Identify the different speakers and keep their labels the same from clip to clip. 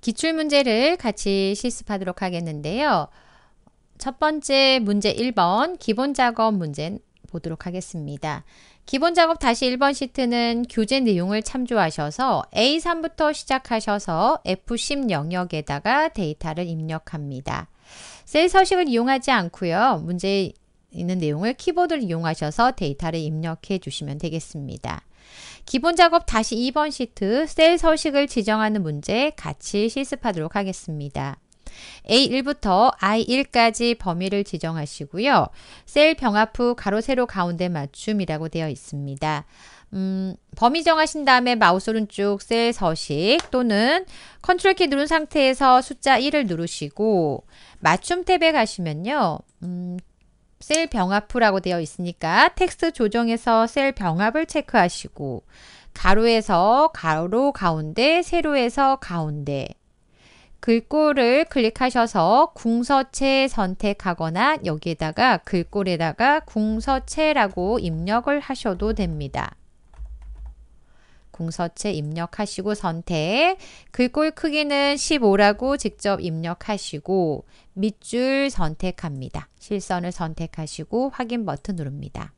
Speaker 1: 기출문제를 같이 실습하도록 하겠는데요. 첫 번째 문제 1번 기본 작업 문제 보도록 하겠습니다. 기본 작업 다시 1번 시트는 교재 내용을 참조하셔서 A3부터 시작하셔서 F10 영역에다가 데이터를 입력합니다. 셀 서식을 이용하지 않고요. 문제 있는 내용을 키보드를 이용하셔서 데이터를 입력해 주시면 되겠습니다. 기본 작업 다시 2번 시트 셀 서식을 지정하는 문제 같이 실습하도록 하겠습니다. A1부터 I1까지 범위를 지정하시고요. 셀 병합 후 가로 세로 가운데 맞춤이라고 되어 있습니다. 음, 범위 정하신 다음에 마우스 오른쪽 셀 서식 또는 컨트롤 키 누른 상태에서 숫자 1을 누르시고 맞춤 탭에 가시면요. 음, 셀병합후라고 되어 있으니까 텍스트 조정에서 셀 병합을 체크하시고 가로에서 가로 가운데, 세로에서 가운데 글꼴을 클릭하셔서 궁서체 선택하거나 여기에다가 글꼴에다가 궁서체라고 입력을 하셔도 됩니다. 공서체 입력하시고 선택, 글꼴 크기는 15라고 직접 입력하시고 밑줄 선택합니다. 실선을 선택하시고 확인 버튼 누릅니다.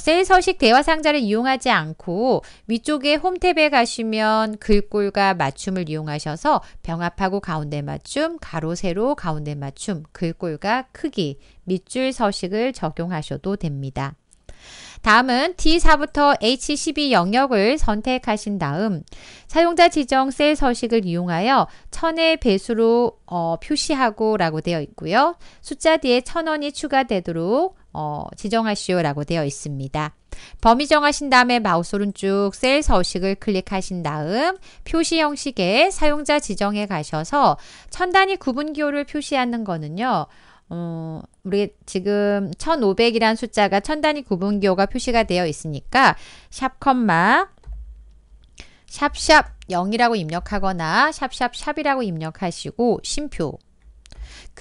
Speaker 1: 셀 서식 대화 상자를 이용하지 않고 위쪽에 홈탭에 가시면 글꼴과 맞춤을 이용하셔서 병합하고 가운데 맞춤, 가로 세로 가운데 맞춤, 글꼴과 크기, 밑줄 서식을 적용하셔도 됩니다. 다음은 D4부터 H12 영역을 선택하신 다음 사용자 지정 셀 서식을 이용하여 천의 배수로 어, 표시하고 라고 되어 있고요. 숫자 뒤에 천원이 추가되도록 어, 지정하시오 라고 되어 있습니다. 범위 정하신 다음에 마우스 오른쪽 셀 서식을 클릭하신 다음 표시 형식의 사용자 지정에 가셔서 천 단위 구분 기호를 표시하는 거는요. 어, 우리 지금 1500이라는 숫자가 천 단위 구분기호가 표시가 되어 있으니까 샵 컴마 샵샵 0이라고 입력하거나 샵샵샵이라고 입력하시고 심표그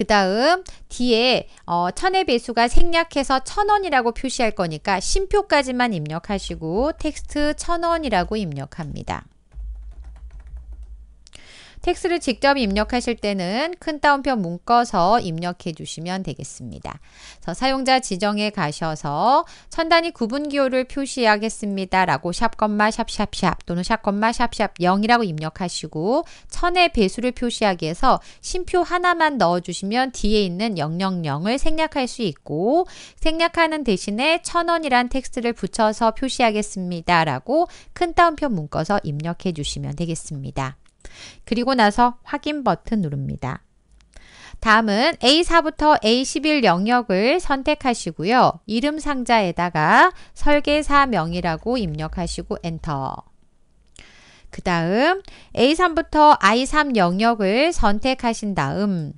Speaker 1: 다음 뒤에 어, 천의 배수가 생략해서 천원이라고 표시할 거니까 심표까지만 입력하시고 텍스트 천원이라고 입력합니다. 텍스를 직접 입력하실 때는 큰 따옴표 묶어서 입력해 주시면 되겠습니다. 그래서 사용자 지정에 가셔서 천 단위 구분 기호를 표시하겠습니다. 라고 샵건마 샵샵샵 또는 샵건마 샵샵 0이라고 입력하시고 천의 배수를 표시하기 위해서 심표 하나만 넣어주시면 뒤에 있는 000을 생략할 수 있고 생략하는 대신에 천원이란 텍스트를 붙여서 표시하겠습니다. 라고 큰 따옴표 묶어서 입력해 주시면 되겠습니다. 그리고 나서 확인 버튼 누릅니다. 다음은 A4부터 A11 영역을 선택하시고요. 이름 상자에다가 설계사명이라고 입력하시고 엔터. 그 다음 A3부터 I3 영역을 선택하신 다음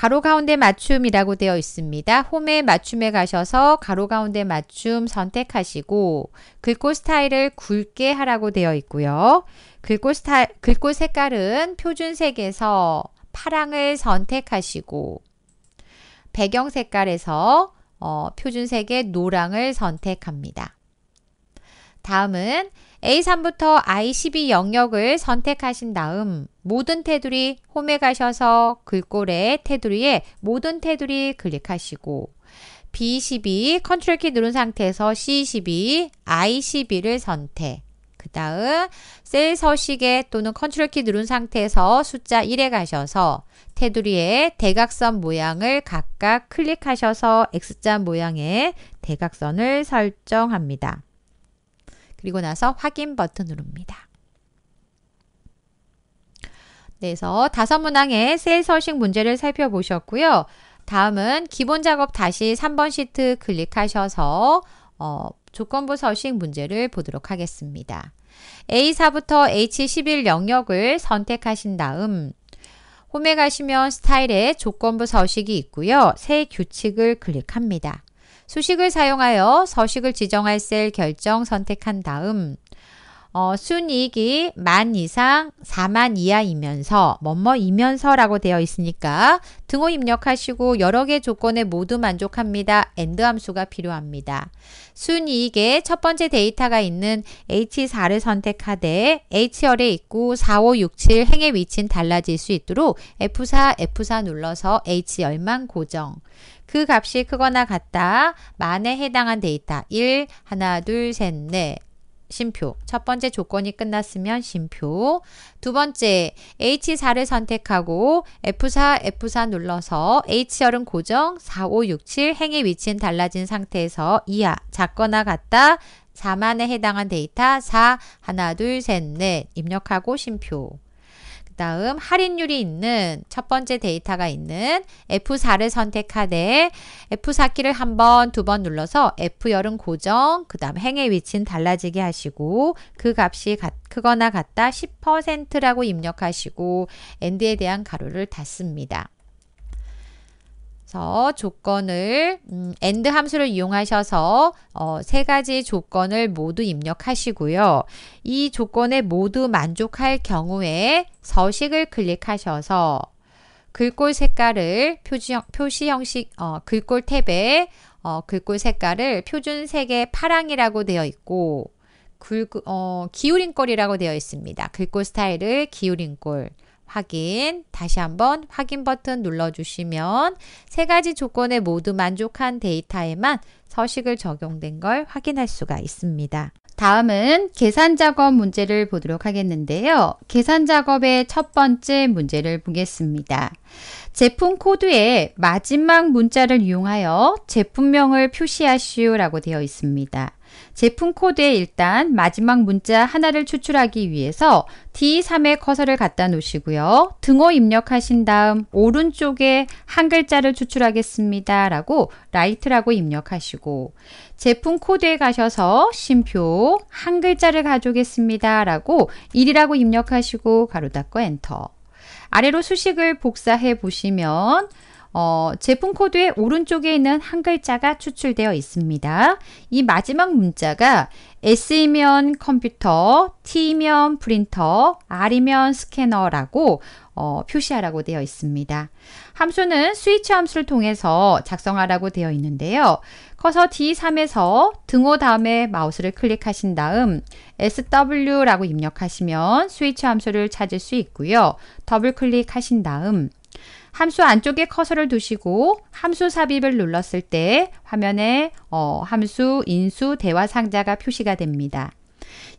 Speaker 1: 가로 가운데 맞춤이라고 되어 있습니다. 홈에 맞춤에 가셔서 가로 가운데 맞춤 선택하시고 글꼴 스타일을 굵게 하라고 되어 있고요. 글꼴 스타 글꼴 색깔은 표준색에서 파랑을 선택하시고 배경 색깔에서 어, 표준색의 노랑을 선택합니다. 다음은 A3부터 I12 영역을 선택하신 다음 모든 테두리 홈에 가셔서 글꼴의 테두리에 모든 테두리 클릭하시고 B12 컨트롤 키 누른 상태에서 C12, I12를 선택 그 다음 셀 서식에 또는 컨트롤 키 누른 상태에서 숫자 1에 가셔서 테두리에 대각선 모양을 각각 클릭하셔서 X자 모양의 대각선을 설정합니다. 그리고 나서 확인 버튼 누릅니다. 그래서 다섯 문항의 셀 서식 문제를 살펴보셨고요. 다음은 기본 작업 다시 3번 시트 클릭하셔서 어, 조건부 서식 문제를 보도록 하겠습니다. A4부터 H11 영역을 선택하신 다음 홈에 가시면 스타일에 조건부 서식이 있고요. 새 규칙을 클릭합니다. 수식을 사용하여 서식을 지정할 셀 결정 선택한 다음 어, 순이익이 만 이상 4만 이하이면서 뭐뭐이면서라고 되어 있으니까 등호 입력하시고 여러 개 조건에 모두 만족합니다. 엔드 함수가 필요합니다. 순이익의 첫 번째 데이터가 있는 H4를 선택하되 H열에 있고 4, 5, 6, 7 행의 위치는 달라질 수 있도록 F4, F4 눌러서 H열만 고정. 그 값이 크거나 같다. 만에 해당한 데이터. 1, 하나, 둘, 셋, 넷. 심표. 첫 번째 조건이 끝났으면 심표. 두 번째, H4를 선택하고 F4, F4 눌러서 H열은 고정, 4, 5, 6, 7 행의 위치는 달라진 상태에서 이하, 작거나 같다, 4만에 해당한 데이터 4, 하나, 둘, 셋, 넷 입력하고 심표. 다음 할인율이 있는 첫 번째 데이터가 있는 F4를 선택하되 F4 키를 한 번, 두 번 눌러서 F열은 고정, 그 다음 행의 위치는 달라지게 하시고 그 값이 같, 크거나 같다 10%라고 입력하시고 엔드에 대한 가로를 닫습니다. 그래서 조건을 음, and 함수를 이용하셔서 어, 세 가지 조건을 모두 입력하시고요. 이 조건에 모두 만족할 경우에 서식을 클릭하셔서 글꼴 색깔을 표시, 표시 형식 어, 글꼴 탭에 어, 글꼴 색깔을 표준 색의 파랑이라고 되어 있고 글, 어, 기울임꼴이라고 되어 있습니다. 글꼴 스타일을 기울임꼴 확인. 다시 한번 확인 버튼 눌러주시면 세 가지 조건에 모두 만족한 데이터에만 서식을 적용된 걸 확인할 수가 있습니다. 다음은 계산 작업 문제를 보도록 하겠는데요. 계산 작업의 첫 번째 문제를 보겠습니다. 제품 코드의 마지막 문자를 이용하여 제품명을 표시하시오라고 되어 있습니다. 제품 코드에 일단 마지막 문자 하나를 추출하기 위해서 d 3의 커서를 갖다 놓으시고요. 등호 입력하신 다음 오른쪽에 한 글자를 추출하겠습니다. 라고 라이트라고 입력하시고 제품 코드에 가셔서 심표 한 글자를 가져오겠습니다. 라고 1이라고 입력하시고 가로 닫고 엔터 아래로 수식을 복사해 보시면 어, 제품 코드의 오른쪽에 있는 한 글자가 추출되어 있습니다. 이 마지막 문자가 S이면 컴퓨터, T면 프린터, R이면 스캐너라고 어, 표시하라고 되어 있습니다. 함수는 스위치 함수를 통해서 작성하라고 되어 있는데요. 커서 D3에서 등호 다음에 마우스를 클릭하신 다음 SW라고 입력하시면 스위치 함수를 찾을 수 있고요. 더블 클릭하신 다음 함수 안쪽에 커서를 두시고 함수 삽입을 눌렀을 때 화면에 어, 함수, 인수, 대화 상자가 표시가 됩니다.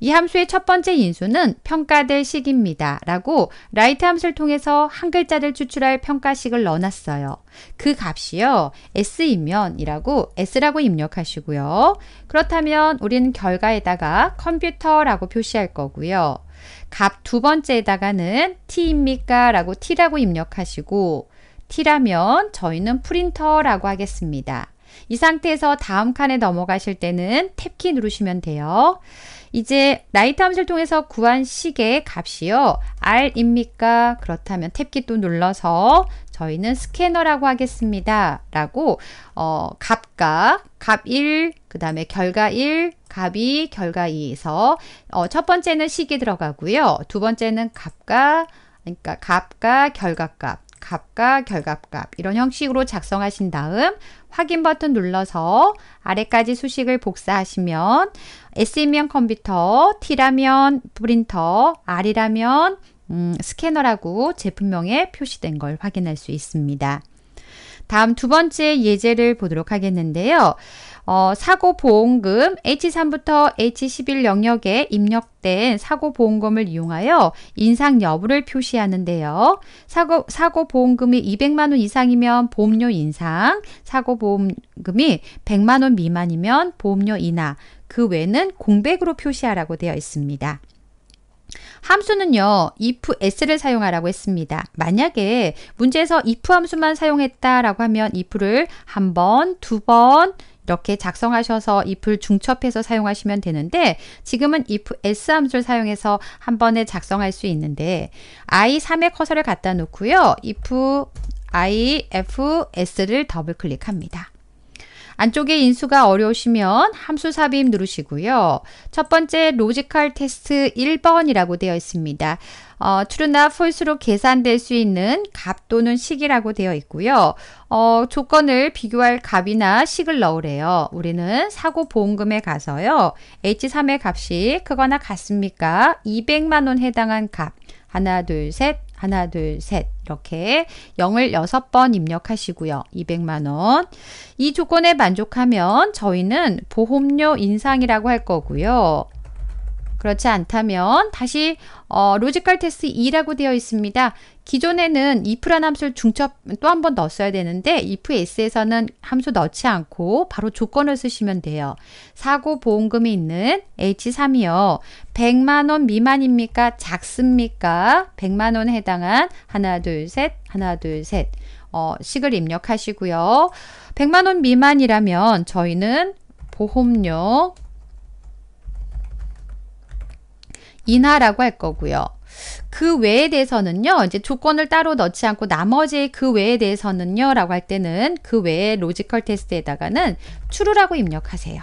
Speaker 1: 이 함수의 첫 번째 인수는 평가될 식입니다. 라고 라이트 함수를 통해서 한 글자를 추출할 평가식을 넣어놨어요. 그 값이요. S이면 이라고 S라고 입력하시고요. 그렇다면 우리는 결과에다가 컴퓨터라고 표시할 거고요. 값 두 번째에다가는 T입니까? 라고 T라고 입력하시고 T라면 저희는 프린터라고 하겠습니다. 이 상태에서 다음 칸에 넘어가실 때는 탭키 누르시면 돼요. 이제 나이트 함수를 통해서 구한 식의 값이요. R입니까? 그렇다면 탭키 또 눌러서 저희는 스캐너라고 하겠습니다. 라고 어, 값과 값 1, 그 다음에 결과 1, 값 2, 결과 2에서 어, 첫 번째는 식이 들어가고요. 두 번째는 값과 그러니까 값과 결과값 값과 결과값 이런 형식으로 작성하신 다음 확인 버튼 눌러서 아래까지 수식을 복사하시면 S이면 컴퓨터, T라면 프린터, R이라면 음, 스캐너라고 제품명에 표시된 걸 확인할 수 있습니다. 다음 두 번째 예제를 보도록 하겠는데요. 어, 사고보험금 H3부터 H11 영역에 입력된 사고보험금을 이용하여 인상 여부를 표시하는데요. 사고, 사고보험금이 200만원 이상이면 보험료 인상, 사고보험금이 100만원 미만이면 보험료 인하, 그 외는 에 공백으로 표시하라고 되어 있습니다. 함수는요, if s를 사용하라고 했습니다. 만약에 문제에서 if 함수만 사용했다라고 하면 if를 한 번, 두 번, 이렇게 작성하셔서 if를 중첩해서 사용하시면 되는데 지금은 if s 함수를 사용해서 한 번에 작성할 수 있는데 i 3의 커서를 갖다 놓고요. if i f s를 더블 클릭합니다. 안쪽에 인수가 어려우시면 함수 삽입 누르시고요. 첫 번째 로지컬 테스트 1번이라고 되어 있습니다. 어, true나 false로 계산될 수 있는 값 또는 식이라고 되어 있고요. 어, 조건을 비교할 값이나 식을 넣으래요. 우리는 사고 보험금에 가서요. H3의 값이 크거나 같습니까? 200만 원 해당한 값. 하나, 둘, 셋. 하나, 둘, 셋. 이렇게 0을 6번 입력하시고요. 200만원. 이 조건에 만족하면 저희는 보험료 인상이라고 할 거고요. 그렇지 않다면 다시 어, 로지컬 테스트 2라고 되어 있습니다. 기존에는 if란 함수를 중첩 또 한 번 넣었어야 되는데 if s에서는 함수 넣지 않고 바로 조건을 쓰시면 돼요. 사고 보험금이 있는 H3이요. 100만 원 미만입니까? 작습니까? 100만 원에 해당한 하나 둘 셋, 하나 둘 셋. 어, 식을 입력하시고요. 100만 원 미만이라면 저희는 보험료 인하라고 할 거고요. 그 외에 대해서는요, 이제 조건을 따로 넣지 않고 나머지 그 외에 대해서는요, 라고 할 때는 그 외에 로지컬 테스트에다가는 true라고 입력하세요.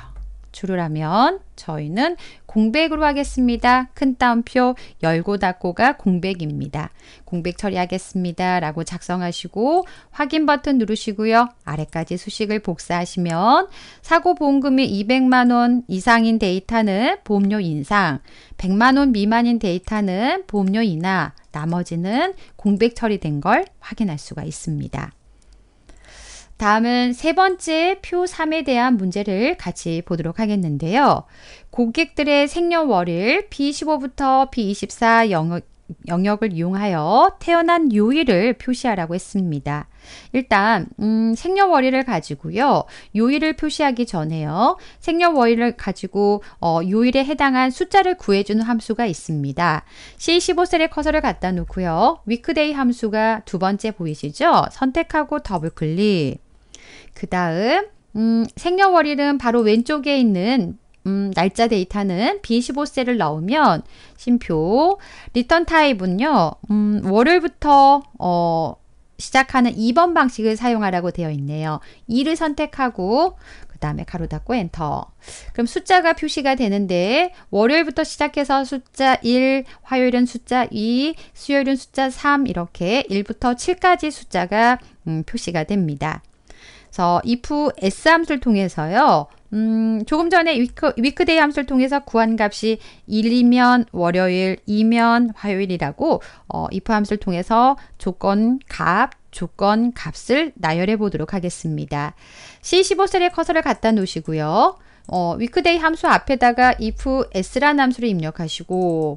Speaker 1: 줄으라면 저희는 공백으로 하겠습니다. 큰 따옴표 열고 닫고가 공백입니다. 공백 처리하겠습니다. 라고 작성하시고 확인 버튼 누르시고요. 아래까지 수식을 복사하시면 사고보험금이 200만원 이상인 데이터는 보험료 인상, 100만원 미만인 데이터는 보험료 인하, 나머지는 공백 처리된 걸 확인할 수가 있습니다. 다음은 세 번째 표 3에 대한 문제를 같이 보도록 하겠는데요. 고객들의 생년월일 B15부터 B24 영역, 영역을 이용하여 태어난 요일을 표시하라고 했습니다. 일단 음, 생년월일을 가지고요. 요일을 표시하기 전에요. 생년월일을 가지고 어, 요일에 해당한 숫자를 구해주는 함수가 있습니다. C15셀에 커서를 갖다 놓고요. 위크데이 함수가 두 번째 보이시죠? 선택하고 더블클릭. 그 다음 음, 생년월일은 바로 왼쪽에 있는 음, 날짜 데이터는 B15셀을 넣으면 심표 리턴 타입은요 음, 월요일부터 어, 시작하는 2번 방식을 사용하라고 되어 있네요. 2를 선택하고 그 다음에 가로 닫고 엔터 그럼 숫자가 표시가 되는데 월요일부터 시작해서 숫자 1, 화요일은 숫자 2, 수요일은 숫자 3 이렇게 1부터 7까지 숫자가 음, 표시가 됩니다. 그래서 if s 함수를 통해서요. 음, 조금 전에 위크, 위크데이 함수를 통해서 구한 값이 1이면 월요일, 2면 화요일이라고 어, if 함수를 통해서 조건 값, 조건 값을 나열해 보도록 하겠습니다. C15셀에 커서를 갖다 놓으시고요. 어, 위크데이 함수 앞에다가 if s라는 함수를 입력하시고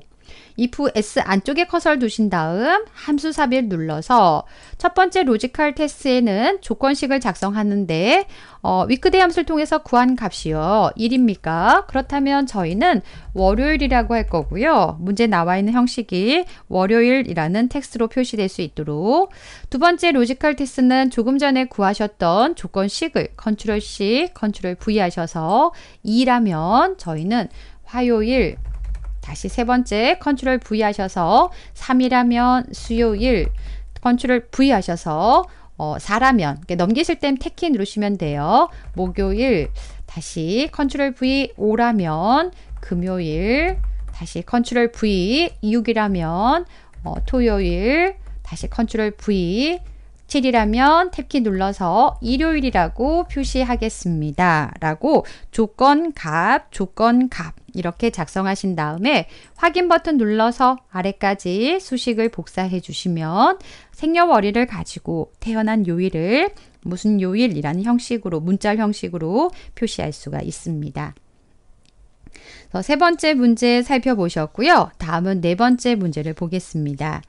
Speaker 1: if s 안쪽에 커서를 두신 다음 함수 삽입 을 눌러서 첫 번째 로지컬 테스트에는 조건식을 작성하는데 어, 위크대 함수를 통해서 구한 값이요. 1입니까? 그렇다면 저희는 월요일이라고 할 거고요. 문제 나와 있는 형식이 월요일이라는 텍스트로 표시될 수 있도록 두 번째 로지컬 테스트는 조금 전에 구하셨던 조건식을 컨트롤 C, 컨트롤 V 하셔서 2라면 저희는 화요일 다시 세 번째 컨트롤 V 하셔서 3이라면 수요일 컨트롤 V 하셔서 어, 4라면 넘기실 땐 테키 누르시면 돼요. 목요일 다시 컨트롤 V 5라면 금요일 다시 컨트롤 V 6이라면 어, 토요일 다시 컨트롤 V 7이라면 탭키 눌러서 일요일이라고 표시하겠습니다. 라고 조건 값, 조건 값 이렇게 작성하신 다음에 확인 버튼 눌러서 아래까지 수식을 복사해 주시면 생년월일을 가지고 태어난 요일을 무슨 요일이라는 형식으로 문자 형식으로 표시할 수가 있습니다. 세 번째 문제 살펴보셨고요. 다음은 네 번째 문제를 보겠습니다.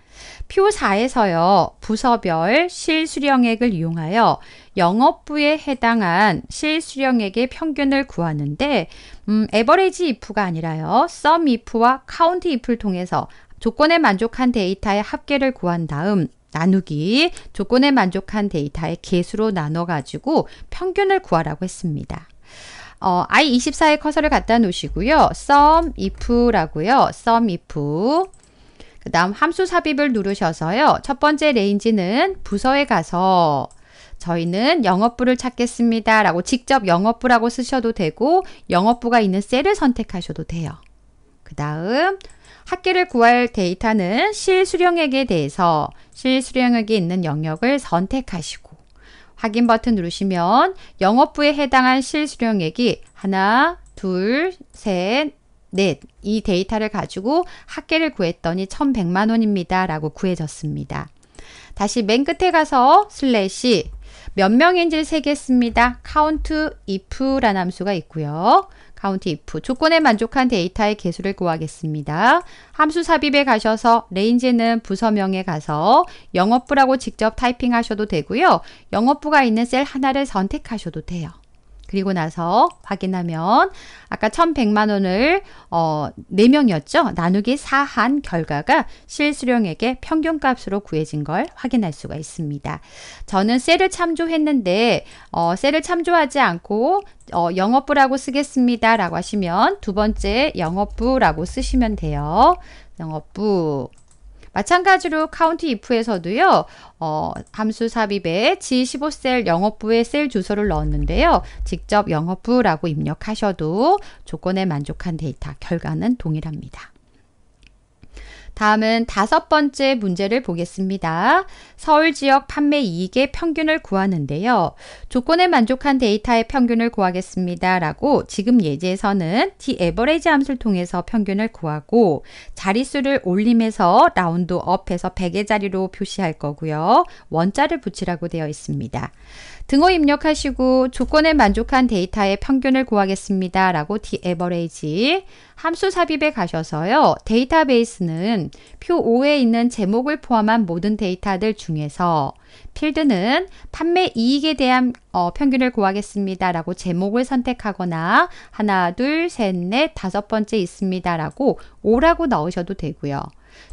Speaker 1: 표 4에서요. 부서별 실수령액을 이용하여 영업부에 해당한 실수령액의 평균을 구하는데 음, 에버레이지 if가 아니라요. 썸 if와 카운트 if를 통해서 조건에 만족한 데이터의 합계를 구한 다음 나누기 조건에 만족한 데이터의 개수로 나눠 가지고 평균을 구하라고 했습니다. 어, i 2 4의 커서를 갖다 놓으시고요. sum if라고요. sum if. 그 다음 함수 삽입을 누르셔서요. 첫 번째 레인지는 부서에 가서 저희는 영업부를 찾겠습니다. 라고 직접 영업부라고 쓰셔도 되고 영업부가 있는 셀을 선택하셔도 돼요. 그 다음 학계를 구할 데이터는 실수령액에 대해서 실수령액이 있는 영역을 선택하시고 확인 버튼 누르시면 영업부에 해당한 실수령액이 하나, 둘, 셋, 넷. 이 데이터를 가지고 합계를 구했더니 1100만 원입니다. 라고 구해졌습니다. 다시 맨 끝에 가서 슬래시 몇 명인지를 세겠습니다. 카운트 if라는 함수가 있고요. 카운트 if 조건에 만족한 데이터의 개수를 구하겠습니다. 함수 삽입에 가셔서 레인지는 부서명에 가서 영업부라고 직접 타이핑하셔도 되고요. 영업부가 있는 셀 하나를 선택하셔도 돼요. 그리고 나서 확인하면 아까 1,100만 원을 어 4명이었죠? 나누기 4한 결과가 실수령에게 평균값으로 구해진 걸 확인할 수가 있습니다. 저는 셀을 참조했는데 어 셀을 참조하지 않고 어, 영업부라고 쓰겠습니다. 라고 하시면 두 번째 영업부라고 쓰시면 돼요. 영업부 마찬가지로 카운트 if에서도요. 어, 함수 삽입에 G15셀 영업부에 셀 주소를 넣었는데요. 직접 영업부라고 입력하셔도 조건에 만족한 데이터 결과는 동일합니다. 다음은 다섯 번째 문제를 보겠습니다. 서울 지역 판매 이익의 평균을 구하는데요. 조건에 만족한 데이터의 평균을 구하겠습니다. 라고 지금 예제에서는 t average 함수를 통해서 평균을 구하고 자릿수를 올림해서 라운드 업해서 100의 자리로 표시할 거고요. 원자를 붙이라고 되어 있습니다. 등호 입력하시고 조건에 만족한 데이터의 평균을 구하겠습니다. 라고 daverage 함수 삽입에 가셔서요. 데이터베이스는 표 5에 있는 제목을 포함한 모든 데이터들 중에서 필드는 판매 이익에 대한 어, 평균을 구하겠습니다. 라고 제목을 선택하거나 하나, 둘, 셋, 넷, 다섯 번째 있습니다. 라고 5라고 넣으셔도 되고요.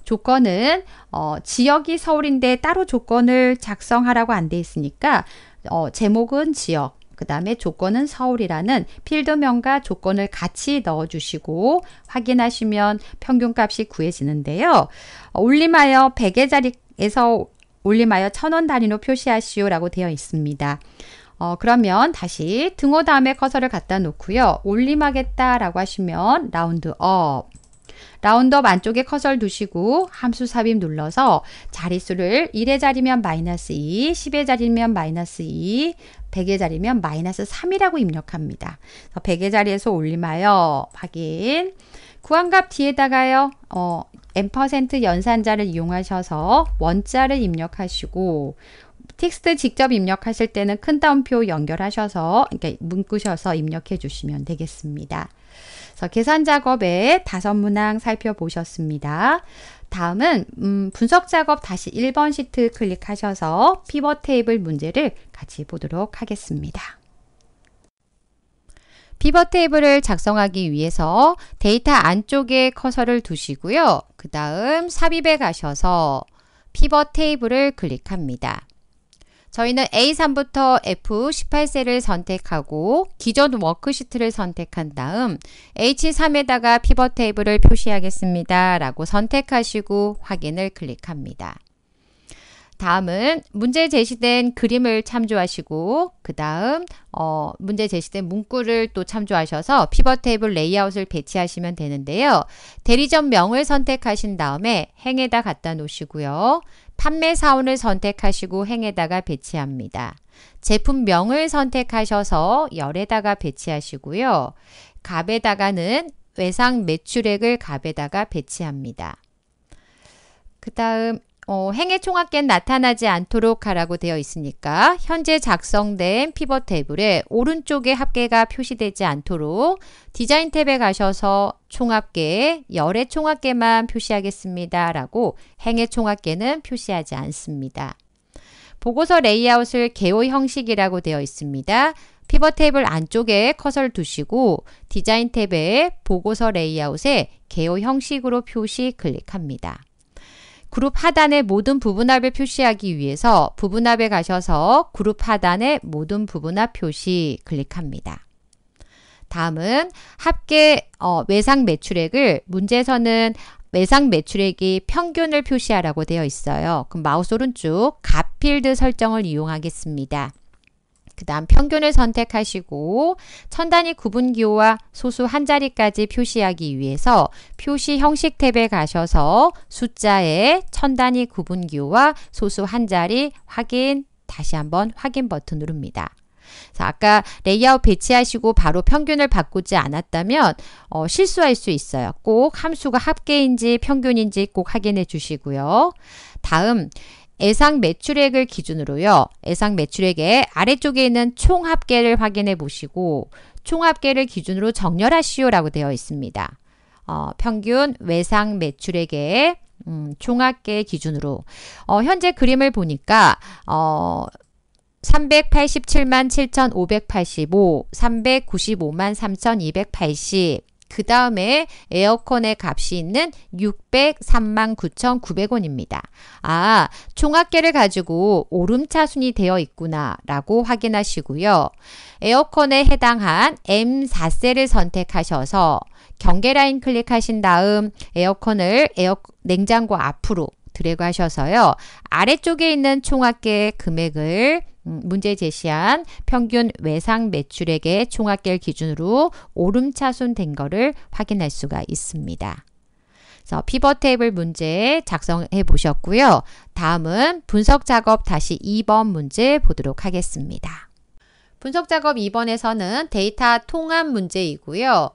Speaker 1: 조건은 어, 지역이 서울인데 따로 조건을 작성하라고 안 돼 있으니까 어, 제목은 지역, 그 다음에 조건은 서울이라는 필드명과 조건을 같이 넣어주시고 확인하시면 평균값이 구해지는데요. 올림하여 어, 100의 자리에서 올림하여 1000원 단위로 표시하시오라고 되어 있습니다. 어, 그러면 다시 등호 다음에 커서를 갖다 놓고요. 올림하겠다라고 하시면 라운드 업. 라운드업 안쪽에 커서를 두시고 함수 삽입 눌러서 자릿수를 1의 자리면 마이너스 2, 10의 자리면 마이너스 2, 100의 자리면 마이너스 3이라고 입력합니다. 100의 자리에서 올림하여 확인 구한값 뒤에다가요. 어, n% 연산자를 이용하셔서 원자를 입력하시고 텍스트 직접 입력하실 때는 큰 따옴표 연결하셔서 그러니 문구셔서 입력해 주시면 되겠습니다. 그래서 계산 작업에 다섯 문항 살펴보셨습니다. 다음은 음, 분석 작업 다시 1번 시트 클릭하셔서 피벗 테이블 문제를 같이 보도록 하겠습니다. 피벗 테이블을 작성하기 위해서 데이터 안쪽에 커서를 두시고요. 그 다음 삽입에 가셔서 피벗 테이블을 클릭합니다. 저희는 A3부터 F18셀을 선택하고 기존 워크시트를 선택한 다음 H3에다가 피벗 테이블을 표시하겠습니다. 라고 선택하시고 확인을 클릭합니다. 다음은 문제 제시된 그림을 참조하시고 그 다음 어, 문제 제시된 문구를 또 참조하셔서 피벗 테이블 레이아웃을 배치하시면 되는데요. 대리점 명을 선택하신 다음에 행에다 갖다 놓으시고요. 판매 사원을 선택하시고 행에다가 배치합니다. 제품명을 선택하셔서 열에다가 배치하시고요. 갑에다가는 외상 매출액을 갑에다가 배치합니다. 그 다음 어, 행해 총합계는 나타나지 않도록 하라고 되어 있으니까 현재 작성된 피벗 테이블에 오른쪽에 합계가 표시되지 않도록 디자인 탭에 가셔서 총합계, 열의 총합계만 표시하겠습니다. 라고 행해 총합계는 표시하지 않습니다. 보고서 레이아웃을 개호 형식이라고 되어 있습니다. 피벗 테이블 안쪽에 커서를 두시고 디자인 탭에 보고서 레이아웃에 개호 형식으로 표시 클릭합니다. 그룹 하단의 모든 부분합을 표시하기 위해서 부분합에 가셔서 그룹 하단의 모든 부분합 표시 클릭합니다. 다음은 합계 어, 외상 매출액을 문제에서는 외상 매출액이 평균을 표시하라고 되어 있어요. 그럼 마우스 오른쪽 가 필드 설정을 이용하겠습니다. 그 다음 평균을 선택하시고 천단위 구분기호와 소수 한 자리까지 표시하기 위해서 표시 형식 탭에 가셔서 숫자에 천단위 구분기호와 소수 한 자리 확인 다시 한번 확인 버튼 누릅니다. 자, 아까 레이아웃 배치하시고 바로 평균을 바꾸지 않았다면 어, 실수할 수 있어요. 꼭 함수가 합계인지 평균인지 꼭 확인해 주시고요. 다음 예상 매출액을 기준으로요. 예상 매출액의 아래쪽에 있는 총합계를 확인해 보시고 총합계를 기준으로 정렬하시오라고 되어 있습니다. 어, 평균 외상 매출액의 음, 총합계 기준으로 어, 현재 그림을 보니까 어, 387만 7,585, 395만 3,280, 그 다음에 에어컨의 값이 있는 6 0 3 9,900원입니다. 아, 총합계를 가지고 오름차순이 되어 있구나 라고 확인하시고요. 에어컨에 해당한 M4셀을 선택하셔서 경계라인 클릭하신 다음 에어컨을 에어, 냉장고 앞으로 드래그 하셔서요. 아래쪽에 있는 총합계 금액을 음, 문제 제시한 평균 외상 매출액의 총합계를 기준으로 오름차순 된 거를 확인할 수가 있습니다. 그래서 피벗 테이블 문제 작성해 보셨고요. 다음은 분석 작업 다시 2번 문제 보도록 하겠습니다. 분석 작업 2번에서는 데이터 통합 문제이고요.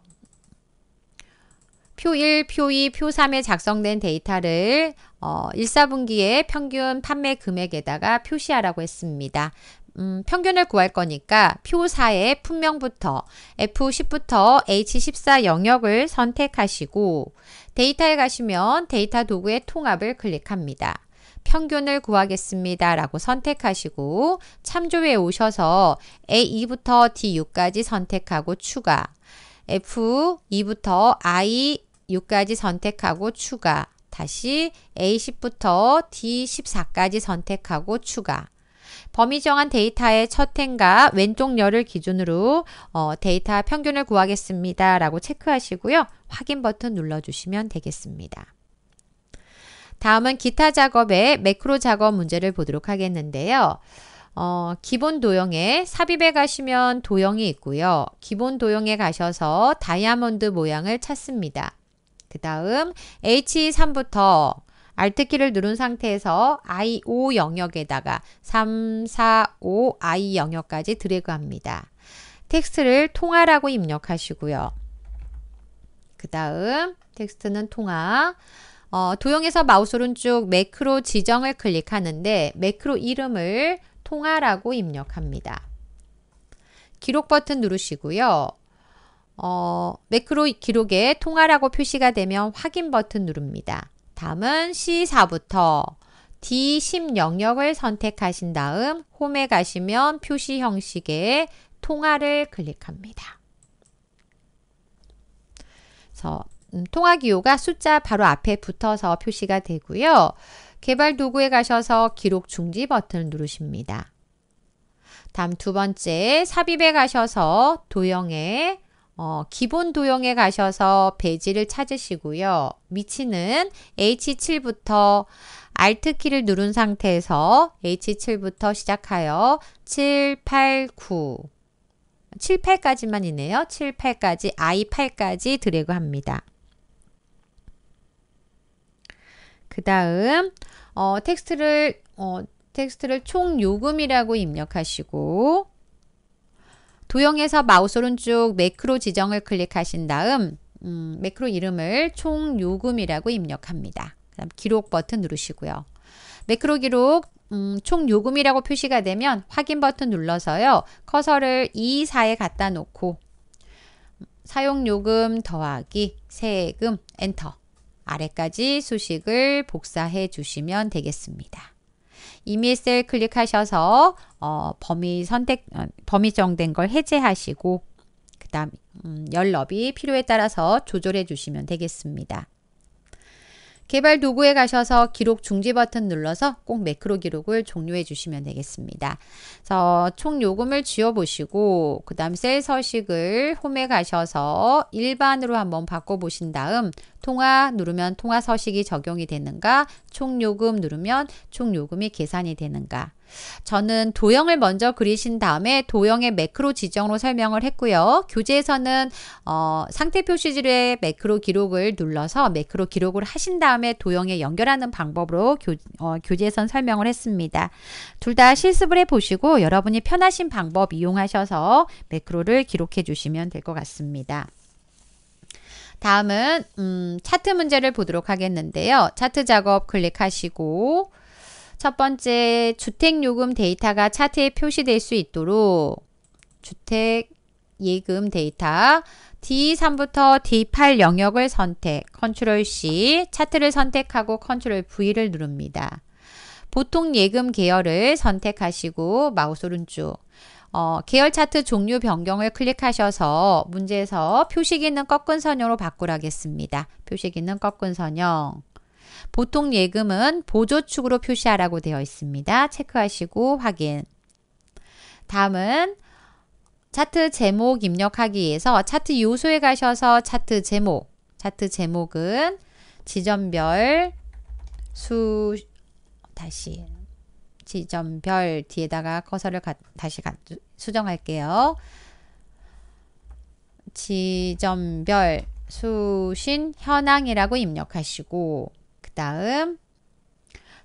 Speaker 1: 표 1, 표 2, 표 3에 작성된 데이터를 어, 1 4분기에 평균 판매 금액에다가 표시하라고 했습니다. 음, 평균을 구할 거니까 표4의 품명부터 F10부터 H14 영역을 선택하시고 데이터에 가시면 데이터 도구의 통합을 클릭합니다. 평균을 구하겠습니다. 라고 선택하시고 참조에 오셔서 A2부터 D6까지 선택하고 추가 F2부터 I6까지 선택하고 추가 다시 A10부터 D14까지 선택하고 추가. 범위 정한 데이터의 첫 행과 왼쪽 열을 기준으로 어, 데이터 평균을 구하겠습니다. 라고 체크하시고요. 확인 버튼 눌러주시면 되겠습니다. 다음은 기타 작업의 매크로 작업 문제를 보도록 하겠는데요. 어, 기본 도형에 삽입에 가시면 도형이 있고요. 기본 도형에 가셔서 다이아몬드 모양을 찾습니다. 그 다음 H3부터 Alt키를 누른 상태에서 I5 영역에다가 3, 4, 5, I 영역까지 드래그합니다. 텍스트를 통화라고 입력하시고요. 그 다음 텍스트는 통화 어, 도형에서 마우스 오른쪽 매크로 지정을 클릭하는데 매크로 이름을 통화라고 입력합니다. 기록 버튼 누르시고요. 어, 매크로 기록에 통화라고 표시가 되면 확인 버튼 누릅니다. 다음은 C4부터 D10 영역을 선택하신 다음 홈에 가시면 표시 형식의 통화를 클릭합니다. 그래서 음, 통화 기호가 숫자 바로 앞에 붙어서 표시가 되고요. 개발 도구에 가셔서 기록 중지 버튼을 누르십니다. 다음 두 번째 삽입에 가셔서 도형의 어, 기본 도형에 가셔서 배지를 찾으시고요. 위치는 H7부터 Alt 키를 누른 상태에서 H7부터 시작하여 7, 8, 9 7, 8까지만이네요. 7, 8까지 I8까지 드래그합니다. 그 다음 어, 텍스트를 어, 텍스트를 총 요금이라고 입력하시고 도형에서 마우스 오른쪽 매크로 지정을 클릭하신 다음 음, 매크로 이름을 총 요금이라고 입력합니다. 그다 기록 버튼 누르시고요. 매크로 기록 음, 총 요금이라고 표시가 되면 확인 버튼 눌러서요. 커서를 2, 4에 갖다 놓고 사용요금 더하기 세금 엔터 아래까지 수식을 복사해 주시면 되겠습니다. 이미 셀 클릭하셔서 어, 범위 선택 어, 범위 정된 걸 해제하시고 그다음 음, 연럽이 필요에 따라서 조절해 주시면 되겠습니다. 개발 도구에 가셔서 기록 중지 버튼 눌러서 꼭 매크로 기록을 종료해 주시면 되겠습니다. 그래서 총 요금을 쥐어 보시고 그 다음 셀 서식을 홈에 가셔서 일반으로 한번 바꿔 보신 다음 통화 누르면 통화 서식이 적용이 되는가 총 요금 누르면 총 요금이 계산이 되는가 저는 도형을 먼저 그리신 다음에 도형의 매크로 지정으로 설명을 했고요. 교재에서는 어, 상태 표시질의 매크로 기록을 눌러서 매크로 기록을 하신 다음에 도형에 연결하는 방법으로 교, 어, 교재에선 설명을 했습니다. 둘 다 실습을 해보시고 여러분이 편하신 방법 이용하셔서 매크로를 기록해 주시면 될 것 같습니다. 다음은 음, 차트 문제를 보도록 하겠는데요. 차트 작업 클릭하시고 첫 번째, 주택요금 데이터가 차트에 표시될 수 있도록 주택 예금 데이터 D3부터 D8 영역을 선택, 컨트롤 C, 차트를 선택하고 컨트롤 V를 누릅니다. 보통 예금 계열을 선택하시고 마우스 오른쪽 어, 계열 차트 종류 변경을 클릭하셔서 문제에서 표시 기는 꺾은 선형으로 바꾸라겠습니다. 표시 기는 꺾은 선형 보통 예금은 보조축으로 표시하라고 되어 있습니다. 체크하시고 확인. 다음은 차트 제목 입력하기 위해서 차트 요소에 가셔서 차트 제목, 차트 제목은 지점별 수 다시 지점별 뒤에다가 커서를 가, 다시 가, 수정할게요. 지점별 수신 현황이라고 입력하시고 다음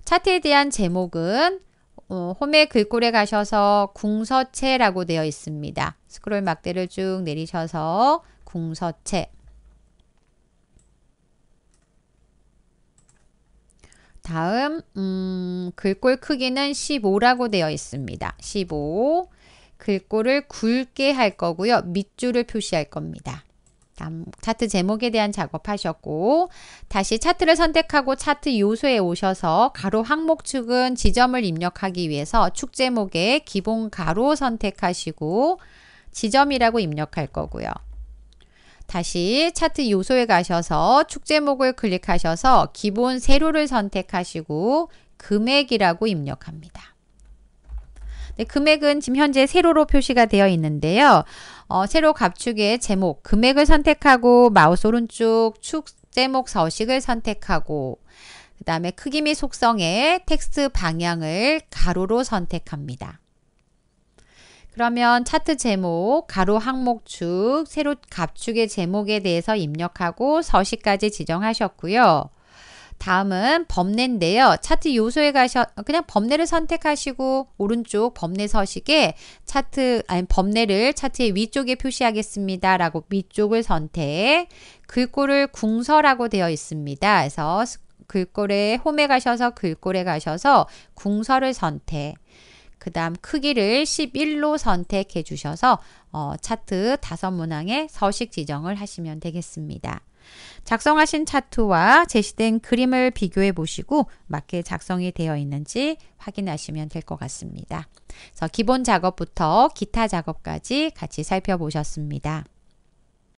Speaker 1: 차트에 대한 제목은 어, 홈의 글꼴에 가셔서 궁서체라고 되어 있습니다. 스크롤 막대를 쭉 내리셔서 궁서체 다음 음, 글꼴 크기는 15라고 되어 있습니다. 15 글꼴을 굵게 할 거고요. 밑줄을 표시할 겁니다. 차트 제목에 대한 작업하셨고 다시 차트를 선택하고 차트 요소에 오셔서 가로 항목 축은 지점을 입력하기 위해서 축 제목에 기본 가로 선택하시고 지점이라고 입력할 거고요. 다시 차트 요소에 가셔서 축 제목을 클릭하셔서 기본 세로를 선택하시고 금액이라고 입력합니다. 네, 금액은 지금 현재 세로로 표시가 되어 있는데요. 어, 새로 갑축의 제목, 금액을 선택하고 마우스 오른쪽 축 제목 서식을 선택하고 그 다음에 크기 및 속성의 텍스트 방향을 가로로 선택합니다. 그러면 차트 제목, 가로 항목축, 세로 갑축의 제목에 대해서 입력하고 서식까지 지정하셨고요. 다음은 범례인데요. 차트 요소에 가셔 그냥 범례를 선택하시고 오른쪽 범례 서식에 차트 아니 범례를 차트의 위쪽에 표시하겠습니다라고 위쪽을 선택. 글꼴을 궁서라고 되어 있습니다. 그래서 글꼴에 홈에 가셔서 글꼴에 가셔서 궁서를 선택. 그 다음 크기를 11로 선택해 주셔서 어, 차트 5문항에 서식 지정을 하시면 되겠습니다. 작성하신 차트와 제시된 그림을 비교해 보시고 맞게 작성이 되어 있는지 확인하시면 될 것 같습니다. 그래서 기본 작업부터 기타 작업까지 같이 살펴보셨습니다.